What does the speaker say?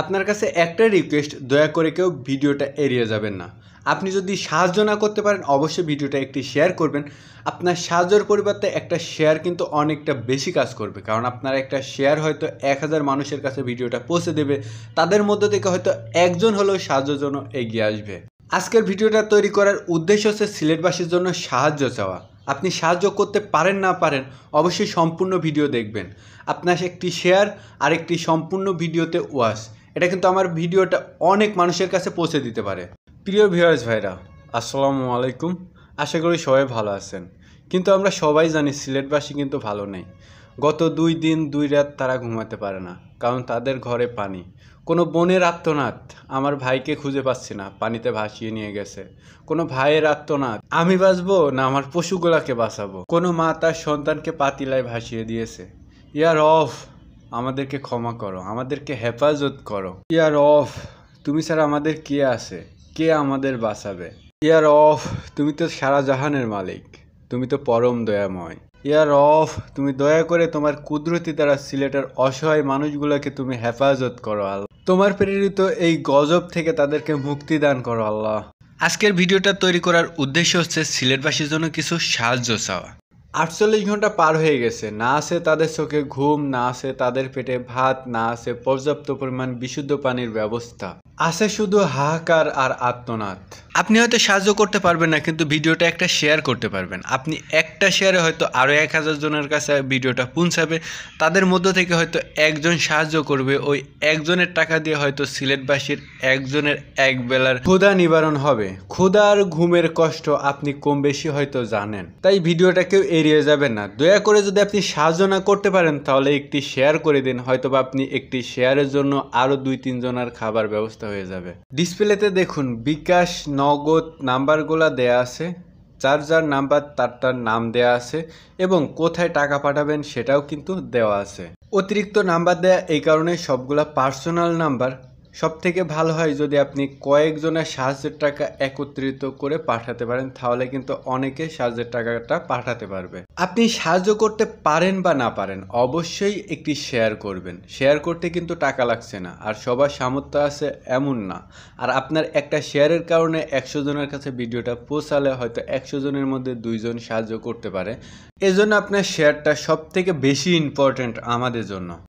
আপনার কাছে একটাই রিকোয়েস্ট দয়া করে কেউ ভিডিওটা এড়িয়ে যাবেন না আপনি যদি সাহায্য না করতে পারেন অবশ্যই ভিডিওটা একটি শেয়ার করবেন আপনার সাহায্যের পরিবর্তে একটা শেয়ার কিন্তু অনেকটা বেশি কাজ করবে কারণ আপনার একটা শেয়ার হয়তো এক হাজার মানুষের কাছে ভিডিওটা পৌঁছে দেবে তাদের মধ্যে থেকে হয়তো একজন হলেও সাহায্যের জন্য এগিয়ে আসবে আজকের ভিডিওটা তৈরি করার উদ্দেশ্য হচ্ছে সিলেটবাসীর জন্য সাহায্য চাওয়া আপনি সাহায্য করতে পারেন না পারেন অবশ্যই সম্পূর্ণ ভিডিও দেখবেন আপনার একটি শেয়ার আর একটি সম্পূর্ণ ভিডিওতে ওয়াশ এটা কিন্তু আমার ভিডিওটা অনেক মানুষের কাছে পৌঁছে দিতে পারে প্রিয় ভিউয়ার্স ভাইরা আসসালামু আলাইকুম আশা করি সবাই ভালো আছেন কিন্তু আমরা সবাই জানি সিলেটবাসী কিন্তু ভালো নেই গত দুই দিন দুই রাত তারা ঘুমাতে পারে না কারণ তাদের ঘরে পানি কোনো বোনের আত্মনাথ আমার ভাইকে খুঁজে পাচ্ছি না পানিতে ভাসিয়ে নিয়ে গেছে কোনো ভাইয়ের আত্মনাথ আমি বাঁচবো না আমার পশুগুলাকে বাঁচাবো কোনো মা তার সন্তানকে পাতিলায় ভাসিয়ে দিয়েছে ইয়ার অফ আমাদেরকে ক্ষমা করো আমাদেরকে হেফাজত করো ইয়ার অফ তুমি স্যার আমাদের কে আছে কে আমাদের বাঁচাবে ইয়ার অফ তুমি তো সারা জাহানের মালিক তুমি তো পরম দয়াময় ইয়ার অফ তুমি দয়া করে তোমার কুদরতি দ্বারা সিলেটের অসহায় মানুষগুলোকে তুমি হেফাজত করো আল্লাহ তোমার প্রেরিত এই গজব থেকে তাদেরকে মুক্তি দান করো আল্লাহ আজকের ভিডিওটা তৈরি করার উদ্দেশ্য হচ্ছে সিলেটবাসীর জন্য কিছু সাহায্য চাওয়া আটচল্লিশ ঘন্টা পার হয়ে গেছে না আছে তাদের চোখে ঘুম না আছে তাদের পেটে ভাত না আছে পর্যাপ্ত পরিমাণ বিশুদ্ধ পানির ব্যবস্থা আছে শুধু হাহাকার আর আত্মনাথ আপনি হয়তো সাহায্য করতে পারবেন না কিন্তু ভিডিওটা একটা শেয়ার করতে পারবেন আপনি একটা শেয়ারে হয়তো আরও এক হাজার জনের কাছে ভিডিওটা পৌঁছাবে তাদের মধ্য থেকে হয়তো একজন সাহায্য করবে ওই একজনের টাকা দিয়ে হয়তো সিলেটবাসীর একজনের এক বেলার ক্ষুধা নিবারণ হবে ক্ষুধার ঘুমের কষ্ট আপনি কম বেশি হয়তো জানেন তাই ভিডিওটাকেও এড়িয়ে দেরি যাবেন না দয়া করে যদি আপনি সাহায্য না করতে পারেন তাহলে একটি শেয়ার করে দিন বা আপনি একটি শেয়ারের জন্য আরও দুই তিনজনের খাবার ব্যবস্থা হয়ে যাবে ডিসপ্লেতে দেখুন বিকাশ নগদ নাম্বারগুলা দেয়া আছে যার যার নাম্বার তার তার নাম দেয়া আছে এবং কোথায় টাকা পাঠাবেন সেটাও কিন্তু দেওয়া আছে অতিরিক্ত নাম্বার দেয়া এই কারণে সবগুলা পার্সোনাল নাম্বার সবথেকে ভালো হয় যদি আপনি কয়েকজনের সাহায্যের টাকা একত্রিত করে পাঠাতে পারেন তাহলে কিন্তু অনেকে সাহায্যের টাকাটা পাঠাতে পারবে আপনি সাহায্য করতে পারেন বা না পারেন অবশ্যই একটি শেয়ার করবেন শেয়ার করতে কিন্তু টাকা লাগছে না আর সবার সামর্থ্য আছে এমন না আর আপনার একটা শেয়ারের কারণে একশো জনের কাছে ভিডিওটা পৌঁছালে হয়তো একশো জনের মধ্যে দুইজন সাহায্য করতে পারে এজন্য আপনার শেয়ারটা সব থেকে বেশি ইম্পর্ট্যান্ট আমাদের জন্য